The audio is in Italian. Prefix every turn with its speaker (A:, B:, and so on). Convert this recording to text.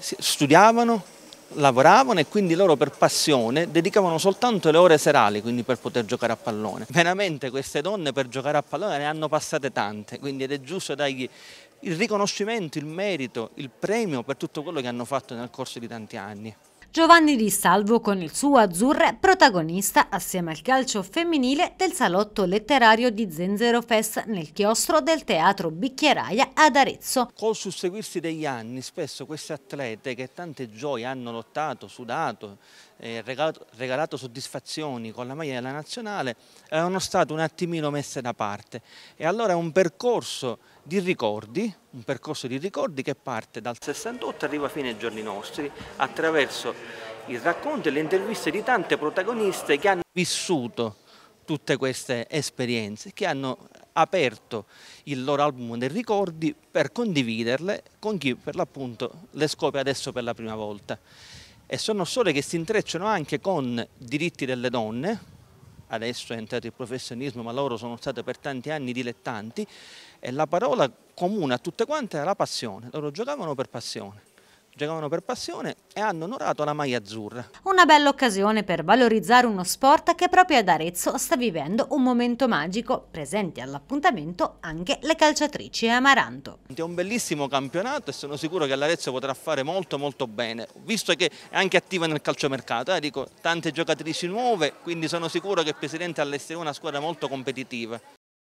A: studiavano, lavoravano e quindi loro per passione dedicavano soltanto le ore serali quindi per poter giocare a pallone. Veramente queste donne per giocare a pallone ne hanno passate tante, quindi ed è giusto dargli il riconoscimento, il merito, il premio per tutto quello che hanno fatto nel corso di tanti anni.
B: Giovanni Di Salvo con il suo Azzurre, protagonista assieme al calcio femminile del salotto letterario di Zenzero Fest nel chiostro del teatro Bicchieraia
A: ad Arezzo. Col susseguirsi degli anni spesso queste atlete che tante gioie hanno lottato, sudato, eh, regalato, regalato, soddisfazioni con la maglia della nazionale erano state un attimino messe da parte e allora è un percorso di ricordi un percorso di ricordi che parte dal 68 arriva fino ai giorni nostri attraverso il racconto e le interviste di tante protagoniste che hanno vissuto tutte queste esperienze, che hanno aperto il loro album dei ricordi per condividerle con chi per l'appunto le scopre adesso per la prima volta. E sono storie che si intrecciano anche con diritti delle donne, adesso è entrato il professionismo, ma loro sono stati per tanti anni dilettanti e la parola comune a tutte quante era la passione, loro giocavano per passione giocavano per passione e hanno onorato la maglia azzurra.
B: Una bella occasione per valorizzare uno sport che proprio ad Arezzo sta vivendo un momento magico, presenti all'appuntamento anche le calciatrici Amaranto.
A: È un bellissimo campionato e sono sicuro che l'Arezzo potrà fare molto molto bene, visto che è anche attiva nel calciomercato, eh, dico, tante giocatrici nuove, quindi sono sicuro che il Presidente all'estero è una squadra molto competitiva.